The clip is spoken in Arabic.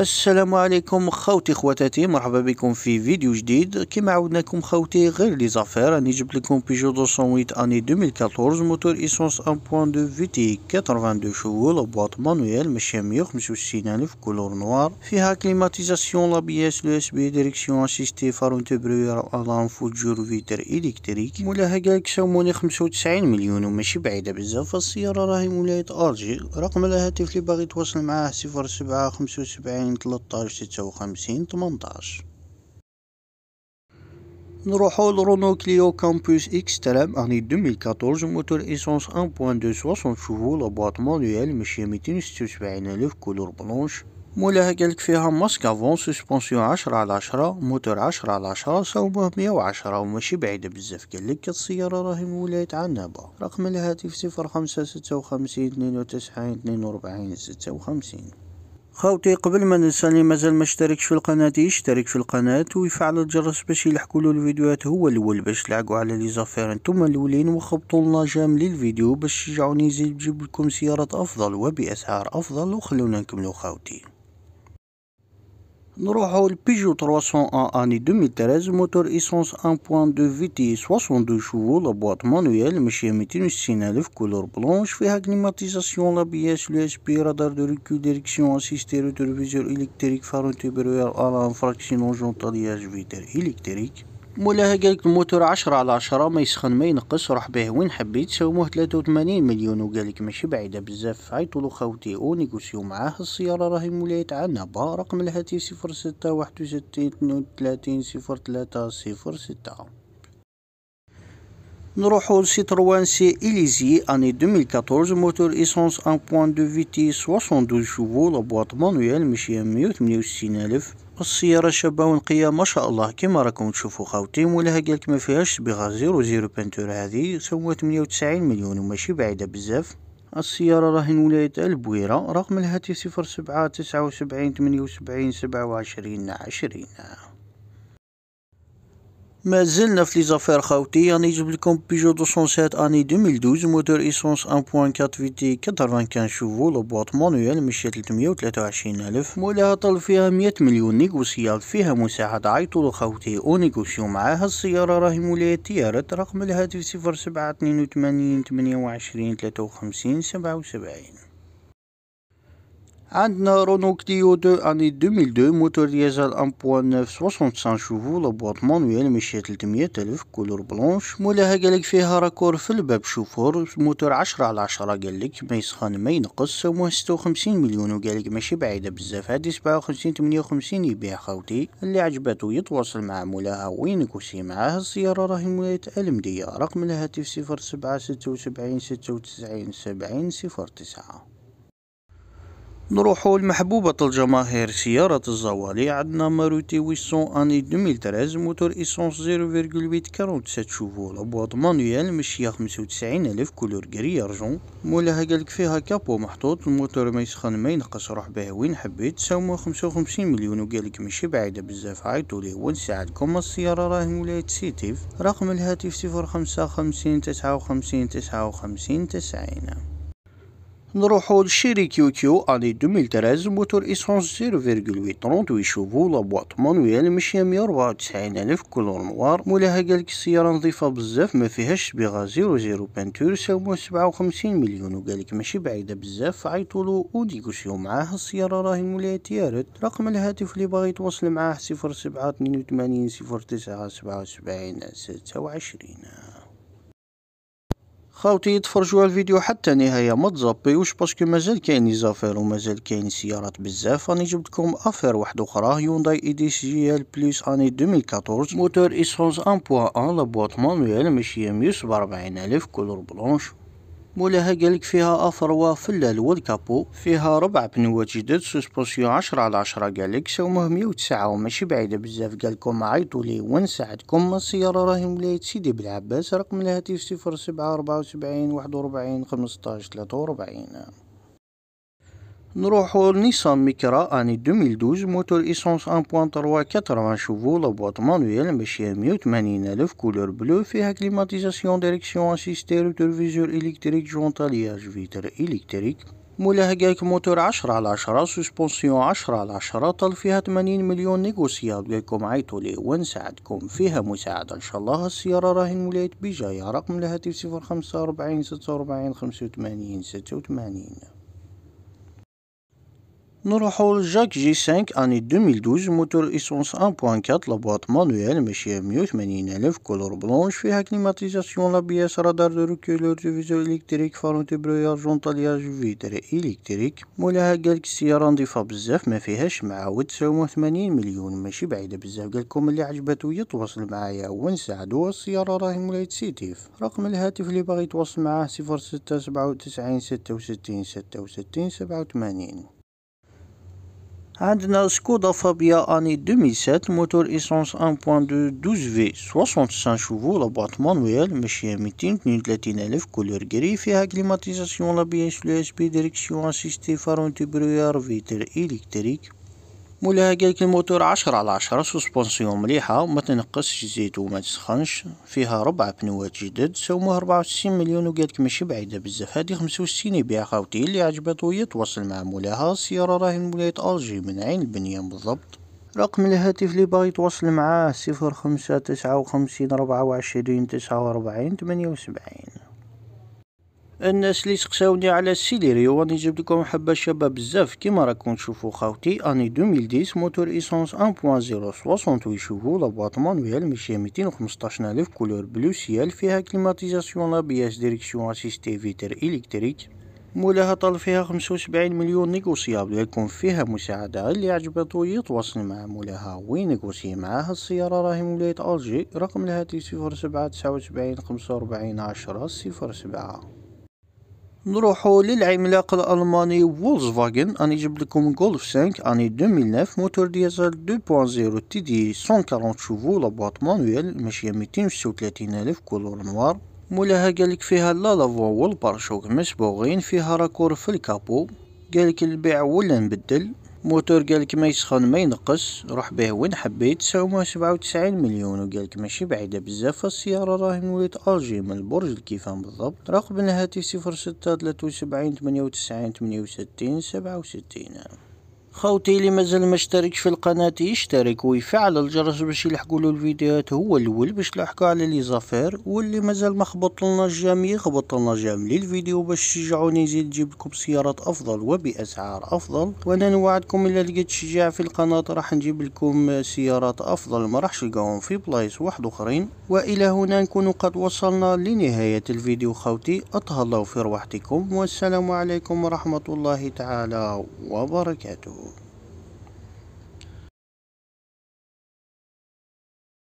السلام عليكم خوتي خواتاتي مرحبا بكم في فيديو جديد كما عودناكم خوتي غير لي زافير راني جبت لكم بيجو 208 اني 2014 موتور ايسونس 1.2 في تي 82 شغل بواط مانويل ماشي الف كولور نوار فيها كليماتيزاسيون لابياس لو اس بي ديريكسيون اسيستي فارو انتبريور الان فوجور فيتر الكتريك مولاها قالك ساوموني 95 مليون وماشي بعيده بزاف السياره راهي مولايه ارجي رقم الهاتف اللي باغي تواصل معاه 0775 سبعين تلتاش ستة وخمسين تمنتاش نروحو لرونو كليو كامبوس اكستريم اني كاتورج موتور ايسونس 1.2 60 شهور لابواط مانويل مشية سبعين الف كولور بلونش مولاها قالك فيها ماسك افون سسبونسيون عشرة على عشرة موتور عشرة على عشرة صوبه مية وعشرة وماشي بعيدة بزاف قالك السيارة راهي مولاية عنابة رقم الهاتف صفر خمسة ستة وخمسين اثنين وتسعين اثنين واربعين ستة وخمسين خاوتي قبل ما ننسى اللي مازال ما اشتركش في القناة يشترك في القناة ويفعل الجرس باش يلحقوا له الفيديوهات هو الاول باش تلحقوا على لي زافير نتوما الاولين وخبطوا لنا جام للفيديو باش تشجعوني نزيد نجيب لكم سيارات افضل وباسعار افضل وخلونا نكملوا خاوتي Le Peugeot 300 en année 2013, moteur essence 1.2 et 62 chevaux, la boîte manuelle, machine couleur blanche, fait acclimatisation, la biaise, radar de recul, direction, assistée, retour électrique, phare de tuberiaire, alarm, fraction, engin, électrique. مولاها قالك الموتور عشرة على عشرة ما يسخن ما ينقص روح بيه وين حبيت سوموه تلاتة وثمانين مليون وقالك ماشي بعيدة بزاف عيطولو خوتي ونيكوسيو معاه السيارة راهي مولاية عنا با رقم الهاتف صفر ستة واحد وستين اثنين وثلاثين صفر ثلاثة صفر ستة نروحو لسيتروان سي إليزي اني 2014 موتور ايسونس 1.2 تي 72 شوفو لابواط مانويل مشي 168 الف السيارة شابة ونقية ما شاء الله كما راكم تشوفوا خاوتي مولاها قالك ما فيهاش صبيغة زيرو زيرو بنتور هذه سوى 98 مليون وماشي بعيدة بزاف السيارة راهي من ولاية البويرة رقم الهاتف صفر سبعة تسعة وسبعين ثمانية وسبعين سبعة وعشرين عشرين ما زلنا في ليزافير خاوتي راني يعني جبت لكم بيجو 207 اني 2012 موتور ايسونس 1.4 في تي 95 شوفو لو بواط مانويل مشي 323 الف مولاها طل فيها 100 مليون نيغوسيال فيها مساعد عيطولو خاوتي ونيغوسيو معاها السيارة راهي مولاها تيارة رقم الهاتف 07 82 28 53 77 عندنا رونو كليو دو اني 2002 موتور ديزل 1.9 65 شوفو لابواط مانويل مشية 300 الف كولور بلونش مولاها قالك فيها راكور في الباب شوفور موتور 10 على 10 قالك ما يسخن ما ينقص و 56 مليون وقالك ماشي بعيدة بزاف هادي 57 58 يبيع خوتي اللي عجباتو يتواصل مع مولاها وينك وسي معاه السيارة راهي مولاية دي رقم الهاتف 07 76 96 70 09 نروحو لمحبوبة الجماهير سيارة الزوالي عندنا ماروتي 800 اني 2013 موتور ايسونس 0.8 47 شوفو لابواط مانويال مشية 95 الف كولور جري ارجون مولاها قالك فيها كابو محطوط الموتور ما يسخن ما ينقص روح به وين حبيت ساوما 55 مليون وقالك ماشي بعيدة بزاف عيطو ليه ونساعدكم السيارة راهي مولاية سيتيف رقم الهاتف 055 59 59 90 نروحو لشيري كيو كيو اني 2013 موتور اسونس 0.38 شوفو بواط مانويال ماشية 194 الف كولور نوار مولاها قالك السيارة نظيفة بزاف ما فيهاش زيرو 00 بانتور ساومو 57 مليون وقالك ماشي بعيدة بزاف عيطولو ونيكوسيو معاه السيارة راهي مولاها تيارت رقم الهاتف اللي باغي يتواصل معاه 07 82 09 77 26 خاوتي يتفرجوا على الفيديو حتى نهاية ما تزابيوش باسكو مازال كاين لي زافير ومازال كاين سيارات بزاف راني جبت لكم افير واحد اخرى هيونداي اي دي سي جي ال بلس اني 2014 موتور اسونس 1.1 لابواط مانويل ماشي 140000 كولور بلونش مولاها قالك فيها افروا فلال والكابو فيها ربع بنوات جدد سوسبونسيون عشرة على عشرة قالك سومه مية وتسعة وماشي بعيدة بزاف قالكم عيطوا لي ونساعدكم السيارة راهي مولاية سيدي بلعباس رقم الهاتف صفر سبعة ربعة وسبعين واحد وربعين خمسطاش تلاتة وربعين نروحو لنيسان ميكرا اني دوميل دوز موتور ايسونس تروا 80 شوفو لابواط مانويل ماشي 180 الف كولور بلو فيها كليماتيزاسيون ديريكسيون اسيستي روتورفيزور الكتريك جونتالياج فيتر الكتريك مولا هكاك موتور عشرة على عشرة سوسبونسيون عشرة على عشرة طل فيها تمانين مليون نيغوسيات قالكم عيطوا لي ونساعدكم فيها مساعدة ان شاء الله السيارة راهي مولاية بيجاية رقم الهاتف صفر خمسة ربعين ستة وأربعين خمسة وثمانين ستة وثمانين نروحو لجاك جي 5 اني 2012 موتور ايسونس 1.4 لابوات مانويل ماشية 180 وثمانين الف كولور بلونش فيها كليماتيزاسيون لابياس رادار دو دو فيزو الكتريك فارون تبروياج جونطالياج فيتر الكتريك مولاها قالك السيارة نضيفة بزاف ما فيهاش معاود تساوي وثمانين مليون ماشي بعيدة بزاف قالكم اللي عجباتو يتواصل معايا ونساعدو السيارة راهي مولاي سيتيف رقم الهاتف اللي باغي يتواصل معاه صفر ستة سبعة وتسعين ستة وستين ستة وستين سبعة وثمانين عندنا سكودا فابيا اني 2007 موتور ايسونس 1.2 12 في 65 شوفو لابواط مانويل ماشية 232 الف كولور جري فيها كليماتيزاسيون لابيس لو اس بي ديريكسيون اسيستي فارون برويار فيتر الكتريك مولاها قالك الموتور عشرة على عشرة سوسبونسيون مليحة وما تنقصش زيت وما تسخنش فيها ربع بنوات جدد سوموها ربعة وستين مليون وقالك ماشي بعيدة بزاف هادي خمسة وستين يبيع خاوتي اللي عجبته يتواصل مع مولاها السيارة راهي من ولاية ألجي من عين البنيان بالضبط رقم الهاتف اللي باغي يتواصل معاه صفر خمسة تسعة وخمسين ربعة وعشرين تسعة وربعين تمانية وسبعين الناس اللي سقساوني على السيليريو واني نجيب لكم حبه شابه بزاف كيما راكم تشوفوا خاوتي اني 2010 موتور ايسونس 1.0 68 شوفوا بواط مانويل ماشي 215000 الف كولور بلو سيال فيها كليماتيزاسيون لابياس ديريكسيون اسيستي فيتر الكتريك مولاها طال فيها 75 مليون نيغوسيابل يكون فيها مساعدة اللي عجبته يتواصل مع مولاها وينيغوسي معاها السيارة راهي مولاية ألجي رقم الهاتف خمسة وربعين عشرة صفر سبعة نروحوا للعملاق الالماني فولkswagen انا جبت لكم جولف 5 اني 2009 موتور ديزل 2.0 تي دي 140 شوفو لا لاباط مانويل ماشيه 236 الف كولور نوار مولاها قالك فيها لا لافوا والبارشوك مسبوغين فيها راكور في الكابو قالك البيع ولا نبدل موتور قالك ما يسخن ما ينقص روح به وين حبيت سعومه سبعة وتسعين مليون وقالك ماشي بعيدة بزاف السيارة راهي من ولاية ألجي من البرج الكيفان بالضبط رقم الهاتف صفر ستة تلاتة وسبعين تمانية وتسعين تمانية وستين سبعة وستين خوتي اللي مازال ما اشتركش في القناة يشترك ويفعل الجرس باش يلحقوا له الفيديوهات هو الاول باش لحقوا على لي زافير واللي مازال ما خبط لنا الجام يخبط لنا الجام للفيديو باش تشجعوني نزيد نجيب لكم سيارات افضل وباسعار افضل وانا نوعدكم الا لقيت شجاع في القناة راح نجيب لكم سيارات افضل ما راحش تلقاهم في بلايص واحد اخرين والى هنا نكون قد وصلنا لنهاية الفيديو خوتي اتهلاو في روحتكم والسلام عليكم ورحمة الله تعالى وبركاته